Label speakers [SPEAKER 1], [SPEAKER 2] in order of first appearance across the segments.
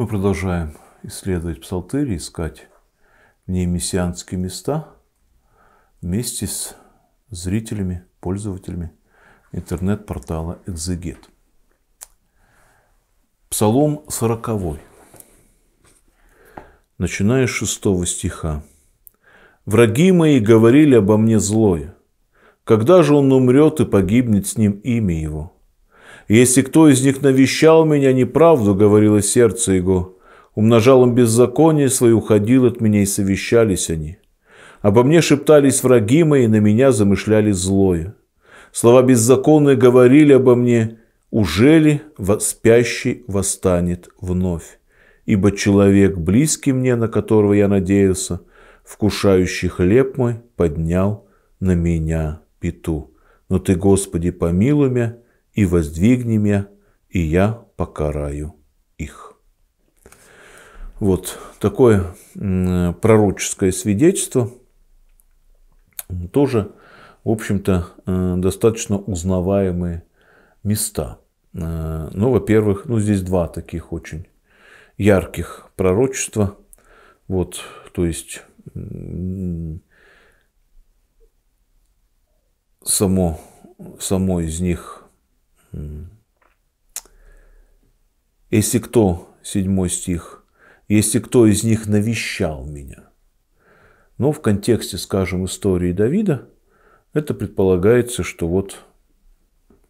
[SPEAKER 1] Мы продолжаем исследовать псалтырь, искать в ней мессианские места вместе с зрителями, пользователями интернет-портала «Экзегет». Псалом 40, начиная с 6 стиха. «Враги мои говорили обо мне злое. Когда же он умрет и погибнет с ним имя его?» «Если кто из них навещал меня, неправду, — говорило сердце его, — умножал он беззаконие свое, уходил от меня, и совещались они. Обо мне шептались враги мои, на меня замышляли злое. Слова беззаконные говорили обо мне, «Ужели спящий восстанет вновь?» Ибо человек, близкий мне, на которого я надеялся, вкушающий хлеб мой, поднял на меня пету. Но Ты, Господи, помилуй меня и воздвигни меня, и я покараю их». Вот такое пророческое свидетельство тоже, в общем-то, э, достаточно узнаваемые места. Э, ну, во-первых, ну здесь два таких очень ярких пророчества. Вот, то есть само, само из них если кто, седьмой стих, если кто из них навещал меня. Но в контексте, скажем, истории Давида, это предполагается, что вот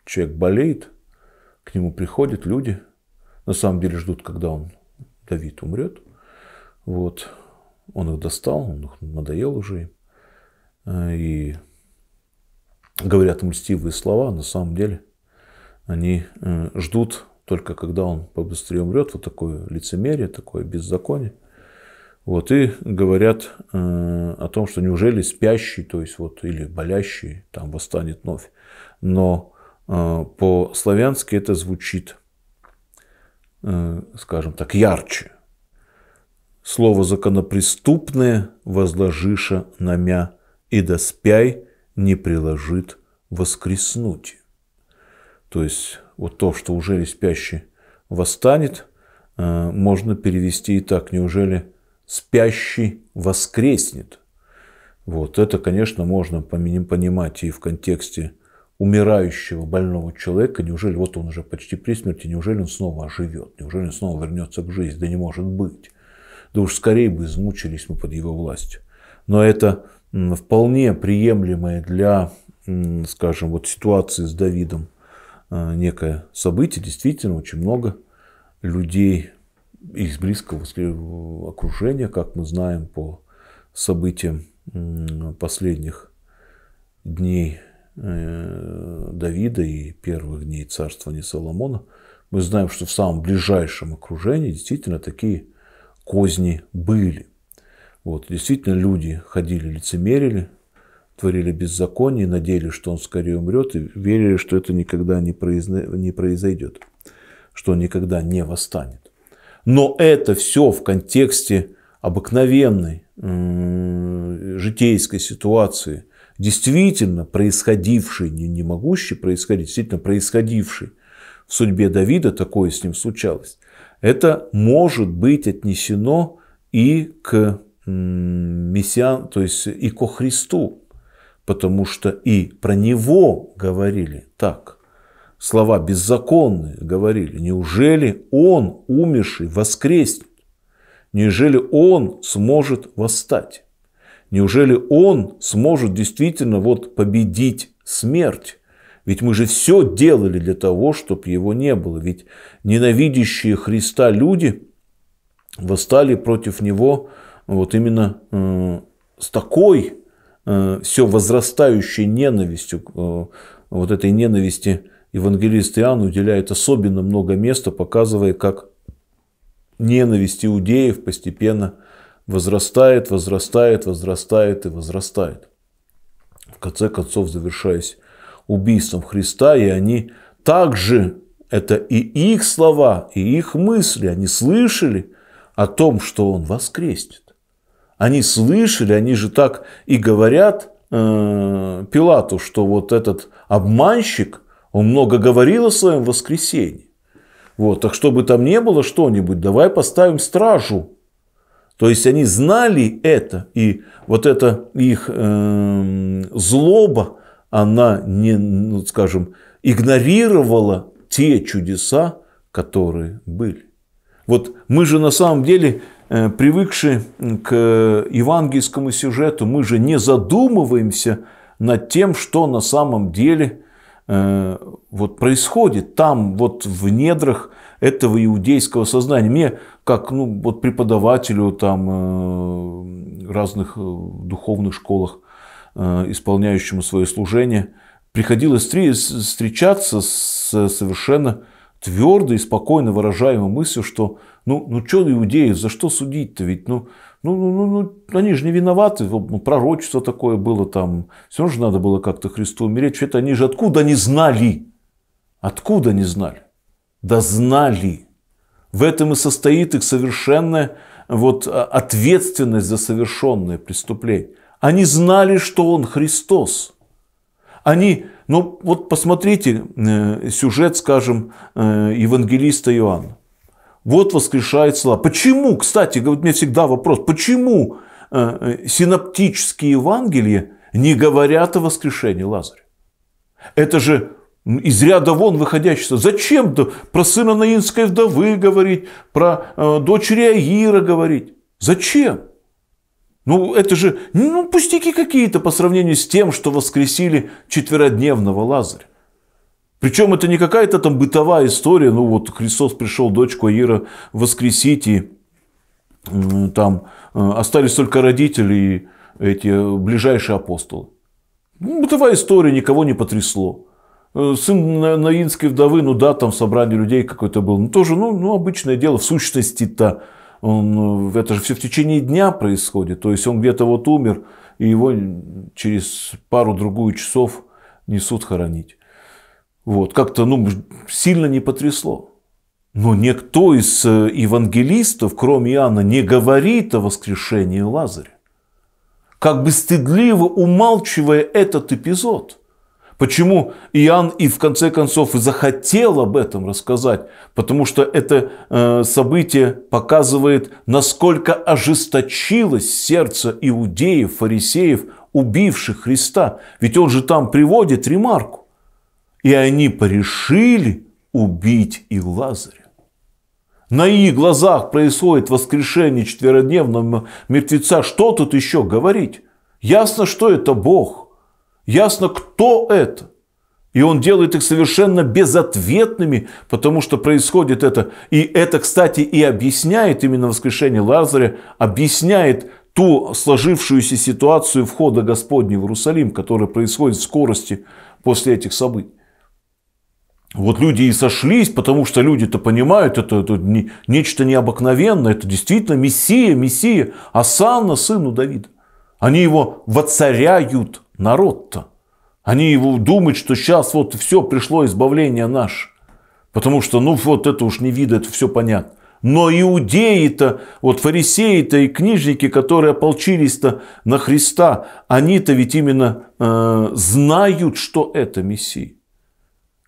[SPEAKER 1] человек болеет, к нему приходят люди, на самом деле ждут, когда он, Давид, умрет. Вот, он их достал, он их надоел уже им. Э, и говорят мстивые слова, на самом деле они э, ждут только когда он побыстрее умрет, вот такое лицемерие, такое беззаконие. Вот, и говорят э, о том, что неужели спящий, то есть вот, или болящий, там восстанет вновь. Но э, по-славянски это звучит, скажем так, ярче. Слово законопреступное возложиша на мя, и доспяй не приложит воскреснуть. То есть вот то, что уже спящий восстанет, э, можно перевести и так, неужели спящий воскреснет. Вот это, конечно, можно понимать и в контексте умирающего больного человека, неужели вот он уже почти при смерти, неужели он снова оживет, неужели он снова вернется к жизни, да не может быть. Да уж скорее бы измучились мы под его властью. Но это вполне приемлемое для, скажем, вот ситуации с Давидом – Э, некое событие, действительно очень много людей из близкого э, окружения, как мы знаем по событиям последних дней э, Давида и первых дней царствования Соломона, мы знаем, что в самом ближайшем окружении действительно такие козни были. Вот, действительно, люди ходили, лицемерили, творили беззаконие, надеялись, что он скорее умрет, и верили, что это никогда не, произно... не произойдет, что он никогда не восстанет. Но это все в контексте обыкновенной житейской ситуации, действительно происходившей, не, не могущей происходить, действительно происходившей в судьбе Давида, такое с ним случалось, это может быть отнесено и к мессиан, то есть и ко Христу потому что и про него говорили так. Слова беззаконные говорили. Неужели он, умерший, воскреснет? Неужели он сможет восстать? Неужели он сможет действительно вот победить смерть? Ведь мы же все делали для того, чтобы его не было. Ведь ненавидящие Христа люди восстали против него вот именно э, с такой Э, все возрастающей ненавистью, э, вот этой ненависти евангелист Иоанн уделяет особенно много места, показывая, как ненависть иудеев постепенно возрастает, возрастает, возрастает и возрастает. В конце концов, завершаясь убийством Христа, и они также, это и их слова, и их мысли, они слышали о том, что Он воскреснет. Они слышали, они же так и говорят э, Пилату, что вот этот обманщик, он много говорил о своем воскресении. Вот, так чтобы там не было что-нибудь, давай поставим стражу. То есть они знали это, и вот эта их э, злоба, она, не, ну, скажем, игнорировала те чудеса, которые были. Вот мы же на самом деле Э, привыкшие к э, евангельскому сюжету, мы же не задумываемся над тем, что на самом деле э, вот происходит там, вот в недрах этого иудейского сознания. Мне, как ну, вот преподавателю там, разных духовных школах, исполняющему свое служение, приходилось встречаться с совершенно твердо и спокойно выражаемой мыслью, что ну, ну что иудеи, за что судить-то ведь? Ну, ну, ну, ну, ну, они же не виноваты, ну, пророчество такое было там, все равно же надо было как-то Христу умереть. Что-то они же откуда не знали? Откуда не знали? Да знали. В этом и состоит их совершенная вот, а, ответственность за совершенное преступление. Они знали, что Он Христос. Они но ну, вот посмотрите э, сюжет, скажем, э, евангелиста Иоанна. Вот воскрешает слова. Почему, кстати, говорит мне всегда вопрос, почему э, синоптические Евангелия не говорят о воскрешении Лазаря? Это же из ряда вон выходящее. Зачем -то про сына Наинской вдовы говорить, про дочери Аира говорить? Зачем? Ну, это же ну, пустяки какие-то по сравнению с тем, что воскресили четверодневного Лазаря. Причем это не какая-то там бытовая история, ну вот Христос пришел дочку Аира воскресить, и там э, остались только родители и эти э, ближайшие апостолы. Ну, бытовая история, никого не потрясло. Э, сын Наинской вдовы, ну да, там собрание людей какое-то было, ну тоже, ну, ну обычное дело, в сущности-то он, э, это же все в течение дня происходит. То есть он где-то вот умер, и его через пару-другую часов несут хоронить. Вот, как-то ну, сильно не потрясло. Но никто из э, евангелистов, кроме Иоанна, не говорит о воскрешении Лазаря. Как бы стыдливо умалчивая этот эпизод – Почему Иоанн и в конце концов захотел об этом рассказать? Потому что это э, событие показывает, насколько ожесточилось сердце иудеев, фарисеев, убивших Христа. Ведь он же там приводит ремарку. И они порешили убить и Лазаря. На их глазах происходит воскрешение четверодневного мертвеца. Что тут еще говорить? Ясно, что это Бог. Ясно, кто это. И он делает их совершенно безответными, потому что происходит это. И это, кстати, и объясняет именно воскрешение Лазаря, объясняет ту сложившуюся ситуацию входа Господня в Иерусалим, которая происходит в скорости после этих событий. Вот люди и сошлись, потому что люди-то понимают, это, это не, нечто необыкновенное, это действительно Мессия, Мессия, Асана, сыну Давида. Они его воцаряют народ-то? Они его думают, что сейчас вот все, пришло избавление наше. Потому что, ну вот это уж не видно, это все понятно. Но иудеи-то, вот фарисеи-то и книжники, которые ополчились-то на Христа, они-то ведь именно э, знают, что это Мессия.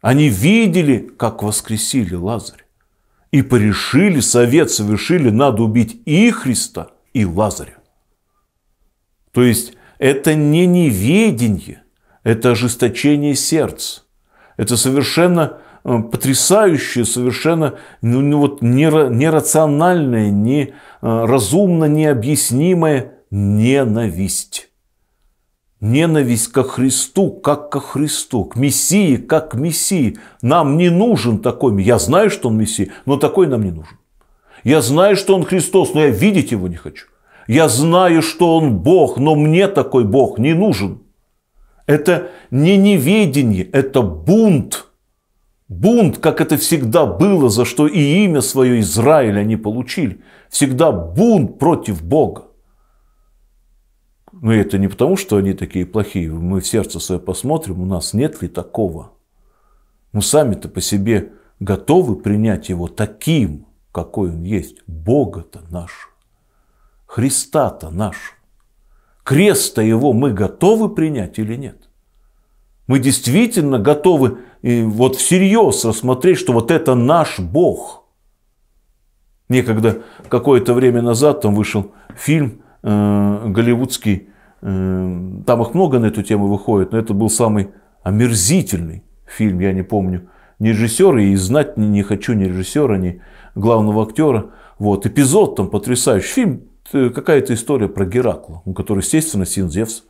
[SPEAKER 1] Они видели, как воскресили Лазарь. И порешили, совет совершили, надо убить и Христа, и Лазаря. То есть это не неведение, это ожесточение сердца. Это совершенно э, потрясающее, совершенно ну, ну вот, нерациональное, не, э, разумно необъяснимое ненависть. Ненависть ко Христу, как ко Христу, к Мессии, как к Мессии. Нам не нужен такой, я знаю, что он Мессия, но такой нам не нужен. Я знаю, что он Христос, но я видеть его не хочу. Я знаю, что он Бог, но мне такой Бог не нужен. Это не неведение, это бунт. Бунт, как это всегда было, за что и имя свое Израиль они получили. Всегда бунт против Бога. Но это не потому, что они такие плохие. Мы в сердце свое посмотрим, у нас нет ли такого. Мы сами-то по себе готовы принять его таким, какой он есть. Бога-то нашего. Христа-то нашего? Креста его мы готовы принять или нет? Мы действительно готовы и вот всерьез рассмотреть, что вот это наш Бог. Некогда какое-то время назад там вышел фильм э, голливудский, э, там их много на эту тему выходит, но это был самый омерзительный фильм, я не помню, не режиссера, и знать не, не хочу ни режиссера, ни главного актера. Вот, эпизод там потрясающий. Фильм Э, какая-то история про Геракла, который, естественно, сын Зевс.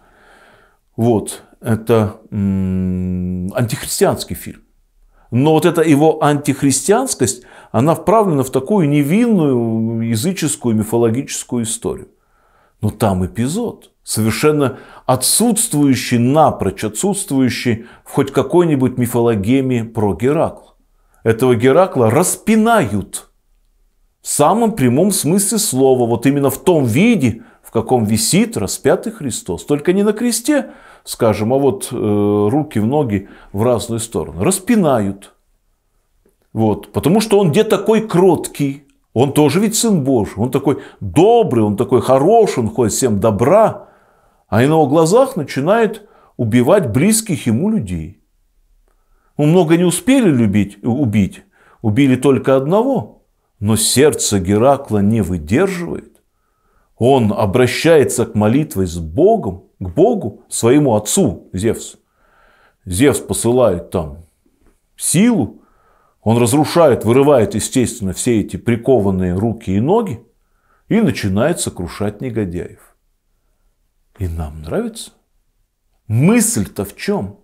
[SPEAKER 1] Вот, это антихристианский фильм. Но вот эта его антихристианскость, она вправлена в такую невинную языческую мифологическую историю. Но там эпизод, совершенно отсутствующий напрочь, отсутствующий в хоть какой-нибудь мифологеме про Геракла. Этого Геракла распинают – в самом прямом смысле слова, вот именно в том виде, в каком висит распятый Христос. Только не на кресте, скажем, а вот э, руки в ноги в разные стороны. Распинают. Вот. Потому что он где такой кроткий. Он тоже ведь Сын Божий. Он такой добрый, он такой хороший, он ходит всем добра. А на его глазах начинает убивать близких ему людей. Ну, много не успели любить, убить. Убили только одного – но сердце Геракла не выдерживает. Он обращается к молитве с Богом, к Богу, своему отцу Зевсу. Зевс посылает там силу, он разрушает, вырывает, естественно, все эти прикованные руки и ноги и начинает сокрушать негодяев. И нам нравится. Мысль-то в чем?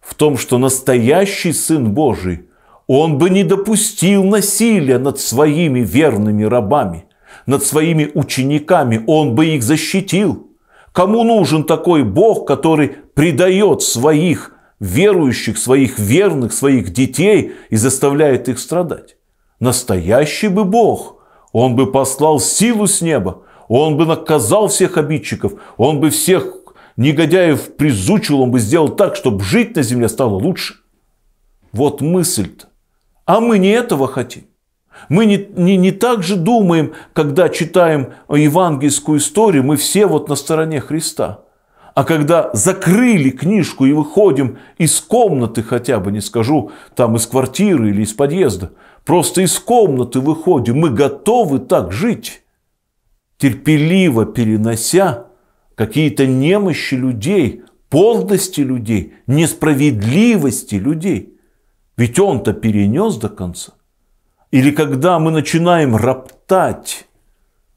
[SPEAKER 1] В том, что настоящий Сын Божий он бы не допустил насилия над своими верными рабами, над своими учениками. Он бы их защитил. Кому нужен такой Бог, который предает своих верующих, своих верных, своих детей и заставляет их страдать? Настоящий бы Бог, Он бы послал силу с неба, Он бы наказал всех обидчиков, Он бы всех негодяев призучил, Он бы сделал так, чтобы жить на земле стало лучше. Вот мысль-то. А мы не этого хотим. Мы не, не, не так же думаем, когда читаем евангельскую историю, мы все вот на стороне Христа. А когда закрыли книжку и выходим из комнаты хотя бы, не скажу, там из квартиры или из подъезда, просто из комнаты выходим, мы готовы так жить, терпеливо перенося какие-то немощи людей, подлости людей, несправедливости людей – ведь он-то перенес до конца. Или когда мы начинаем роптать,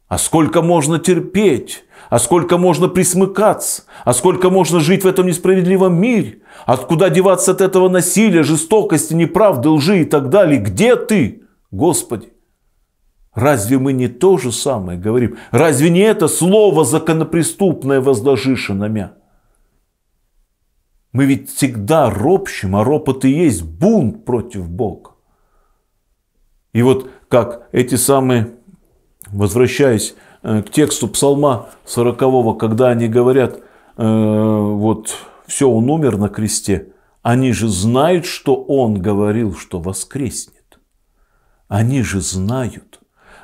[SPEAKER 1] а сколько можно терпеть, а сколько можно присмыкаться, а сколько можно жить в этом несправедливом мире, откуда а деваться от этого насилия, жестокости, неправды, лжи и так далее, где ты, Господи? Разве мы не то же самое говорим? Разве не это слово законопреступное возложишь на меня? Мы ведь всегда ропщим, а ропот и есть бунт против Бога. И вот как эти самые, возвращаясь э, к тексту псалма 40, когда они говорят, э, вот все, он умер на кресте, они же знают, что он говорил, что воскреснет. Они же знают.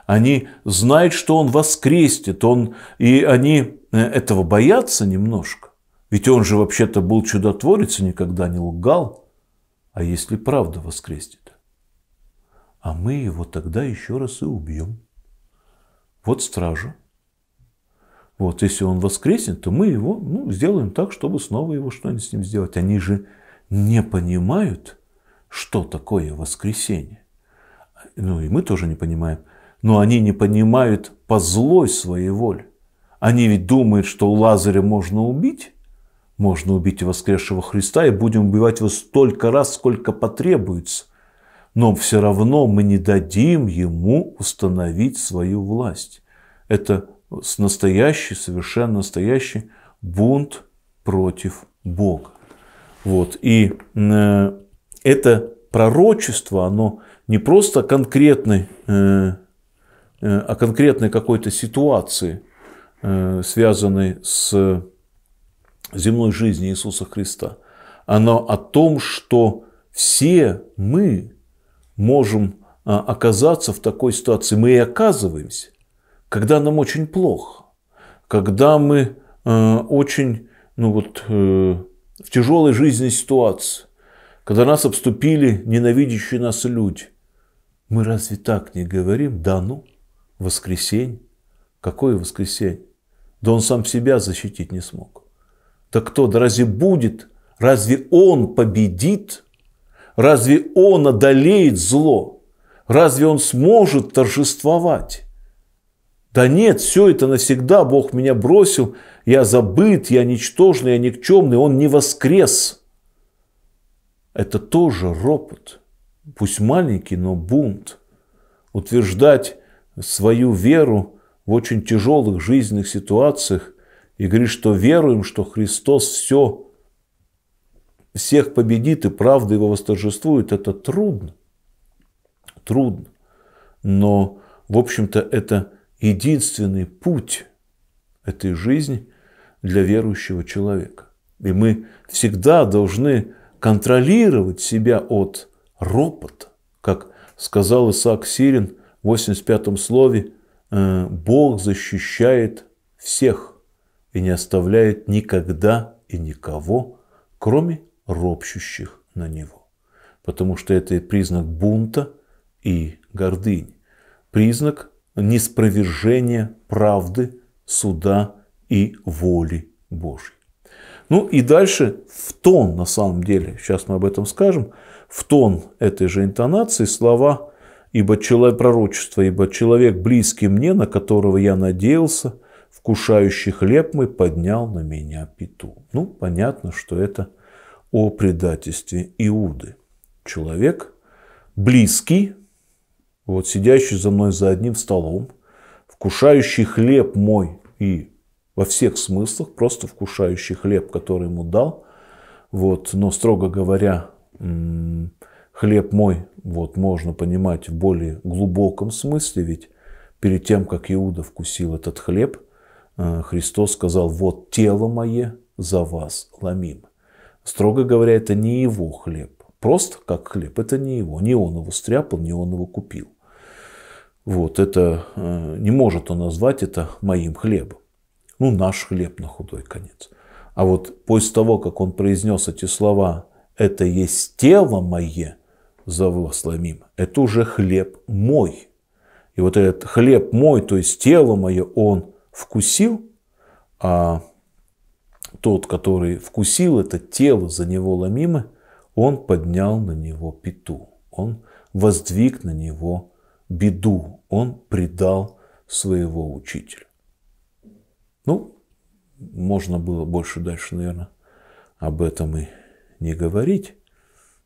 [SPEAKER 1] Они знают, что он воскреснет, он, и они э, этого боятся немножко. Ведь он же вообще-то был чудотворец и никогда не лгал. А если правда воскреснет? А мы его тогда еще раз и убьем. Вот стража. Вот, если он воскреснет, то мы его ну, сделаем так, чтобы снова его что-нибудь с ним сделать. Они же не понимают, что такое воскресение. Ну и мы тоже не понимаем. Но они не понимают по злой своей воле. Они ведь думают, что Лазаря можно убить, можно убить воскресшего Христа и будем убивать его столько раз, сколько потребуется. Но все равно мы не дадим ему установить свою власть. Это настоящий, совершенно настоящий бунт против Бога. Вот. И э, это пророчество, оно не просто конкретной, э, э, о а конкретной какой-то ситуации, э, связанной с земной жизни Иисуса Христа, оно о том, что все мы можем а, оказаться в такой ситуации. Мы и оказываемся, когда нам очень плохо, когда мы а, очень ну вот, э, в тяжелой жизненной ситуации, когда нас обступили ненавидящие нас люди. Мы разве так не говорим? Да ну, воскресенье. Какое воскресенье? Да он сам себя защитить не смог. Так кто, да разве будет? Разве он победит? Разве он одолеет зло? Разве он сможет торжествовать? Да нет, все это навсегда, Бог меня бросил, я забыт, я ничтожный, я никчемный, он не воскрес. Это тоже ропот, пусть маленький, но бунт. Утверждать свою веру в очень тяжелых жизненных ситуациях, и говорит, что веруем, что Христос все, всех победит, и правда его восторжествует. Это трудно. Трудно. Но, в общем-то, это единственный путь этой жизни для верующего человека. И мы всегда должны контролировать себя от ропота, как сказал Исаак Сирин в 85-м слове, «Э, Бог защищает всех и не оставляет никогда и никого, кроме ропщущих на него. Потому что это признак бунта и гордыни, признак неспровержения правды, суда и воли Божьей. Ну и дальше в тон, на самом деле, сейчас мы об этом скажем, в тон этой же интонации слова «Ибо человек пророчество, ибо человек близкий мне, на которого я надеялся, вкушающий хлеб мой поднял на меня пету». Ну, понятно, что это о предательстве Иуды. Человек близкий, вот сидящий за мной за одним столом, вкушающий хлеб мой и во всех смыслах, просто вкушающий хлеб, который ему дал, вот, но, строго говоря, хлеб мой, вот, можно понимать в более глубоком смысле, ведь перед тем, как Иуда вкусил этот хлеб, Э, Христос сказал, вот тело мое за вас ломим. Строго говоря, это не его хлеб. Просто как хлеб, это не его. Не он его стряпал, не он его купил. Вот это, э, не может он назвать это моим хлебом. Ну, наш хлеб на худой конец. А вот после того, как он произнес эти слова, это есть тело мое за вас ломим, это уже хлеб мой. И вот этот хлеб мой, то есть тело мое, он вкусил, а тот, который вкусил это тело за него ломимы, он поднял на него пету, он воздвиг на него беду, он предал своего учителя. Ну, можно было больше дальше, наверное, об этом и не говорить.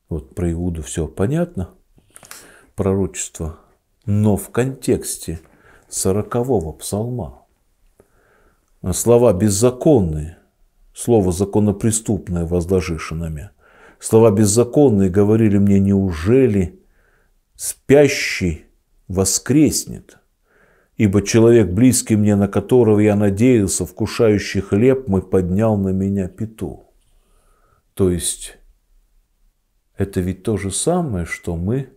[SPEAKER 1] Вот про Иуду все понятно, пророчество, но в контексте сорокового псалма Слова беззаконные, слово законопреступное возложишь на Слова беззаконные говорили мне, неужели спящий воскреснет? Ибо человек, близкий мне, на которого я надеялся, вкушающий хлеб мой, поднял на меня пету. То есть, это ведь то же самое, что мы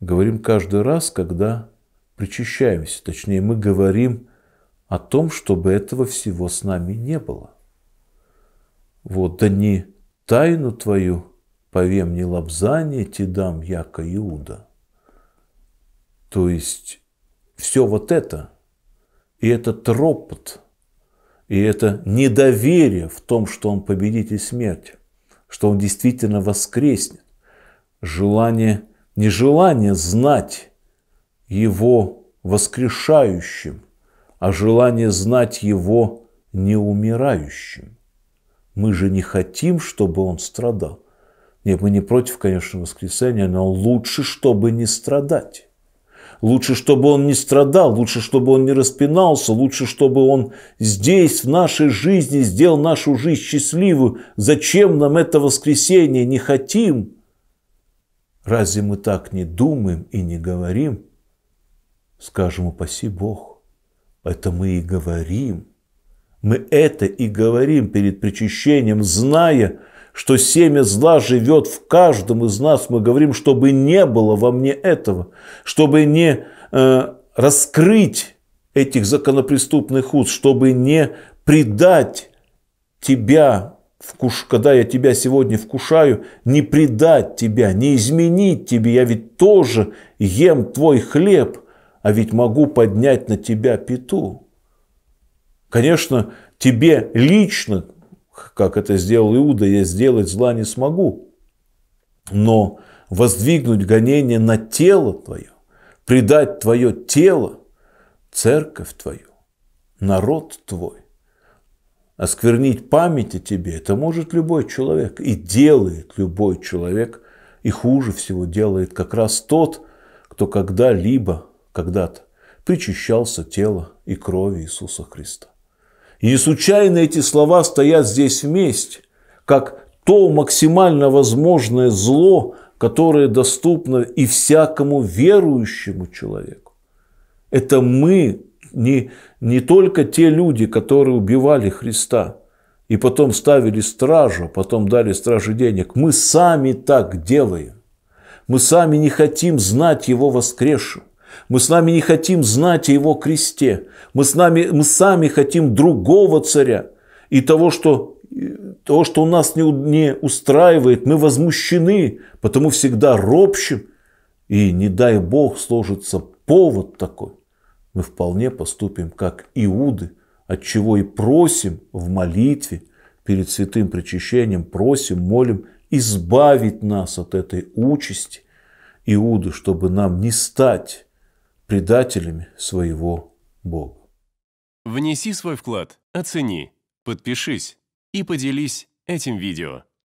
[SPEAKER 1] говорим каждый раз, когда причащаемся. Точнее, мы говорим о том, чтобы этого всего с нами не было. Вот, да не тайну твою повем не лапзание ти дам, яко Иуда. То есть все вот это, и этот ропот, и это недоверие в том, что он победитель смерти, что он действительно воскреснет, желание, нежелание знать его воскрешающим, а желание знать Его неумирающим. Мы же не хотим, чтобы Он страдал. Нет, мы не против, конечно, воскресения, но лучше, чтобы не страдать. Лучше, чтобы он не страдал, лучше, чтобы он не распинался, лучше, чтобы он здесь, в нашей жизни, сделал нашу жизнь счастливую. Зачем нам это воскресение? Не хотим. Разве мы так не думаем и не говорим? Скажем, упаси Бог. Это мы и говорим. Мы это и говорим перед причащением, зная, что семя зла живет в каждом из нас. Мы говорим, чтобы не было во мне этого, чтобы не э, раскрыть этих законопреступных уст, чтобы не предать тебя, вкуш, когда я тебя сегодня вкушаю, не предать тебя, не изменить тебе. Я ведь тоже ем твой хлеб – а ведь могу поднять на тебя пету. Конечно, тебе лично, как это сделал Иуда, я сделать зла не смогу, но воздвигнуть гонение на тело твое, предать твое тело, церковь твою, народ твой, осквернить память о тебе, это может любой человек, и делает любой человек, и хуже всего делает как раз тот, кто когда-либо когда-то причащался тело и крови Иисуса Христа. И не случайно эти слова стоят здесь вместе, как то максимально возможное зло, которое доступно и всякому верующему человеку. Это мы, не, не только те люди, которые убивали Христа, и потом ставили стражу, потом дали страже денег. Мы сами так делаем. Мы сами не хотим знать Его воскресшим. Мы с нами не хотим знать о его кресте. Мы, с нами, мы сами хотим другого царя. И того, что, того, что у нас не, не устраивает, мы возмущены, потому всегда ропщим. И не дай Бог сложится повод такой. Мы вполне поступим как Иуды, от чего и просим в молитве перед святым причащением, просим, молим избавить нас от этой участи Иуды, чтобы нам не стать предателями своего Бога. Внеси свой вклад, оцени, подпишись и поделись этим видео.